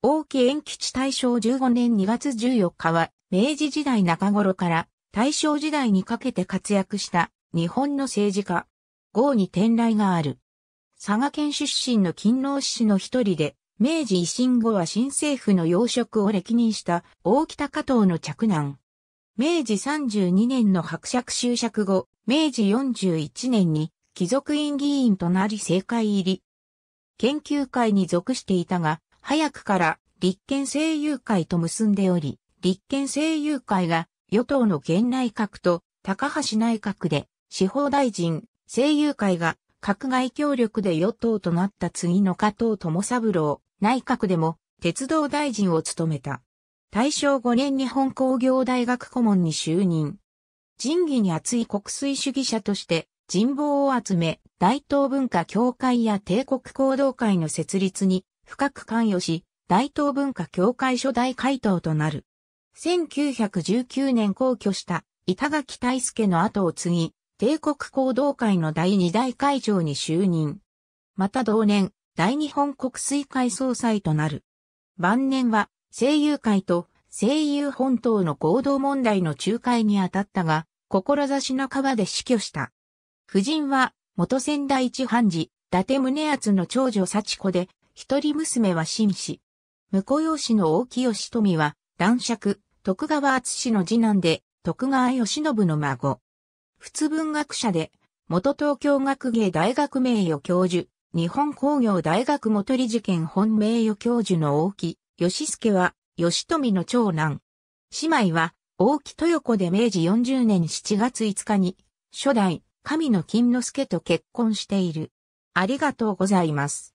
大木延吉大正15年2月14日は、明治時代中頃から大正時代にかけて活躍した日本の政治家。豪に天来がある。佐賀県出身の勤労士の一人で、明治維新後は新政府の要職を歴任した大北加藤の着難。明治32年の伯爵就職後、明治41年に貴族院議員となり政界入り。研究会に属していたが、早くから立憲政友会と結んでおり、立憲政友会が与党の現内閣と高橋内閣で司法大臣、政友会が閣外協力で与党となった次の加藤智三郎内閣でも鉄道大臣を務めた。大正5年日本工業大学顧問に就任。仁義に厚い国粋主義者として人望を集め、大東文化協会や帝国行動会の設立に深く関与し、大東文化協会初代会頭となる。1919年皇居した板垣大助の後を継ぎ、帝国行動会の第二代会長に就任。また同年、大日本国水会総裁となる。晩年は、声優会と声優本島の合同問題の仲介に当たったが、志半ばで死去した。夫人は、元仙台一判事、伊達宗厚の長女幸子で、一人娘は紳士。婿養子の大木義富は、男爵、徳川厚氏の次男で、徳川義信の孫。仏文学者で、元東京学芸大学名誉教授、日本工業大学元理事兼本名誉教授の大木、義助は、義富の長男。姉妹は、大木豊子で明治40年7月5日に、初代、神の金之助と結婚している。ありがとうございます。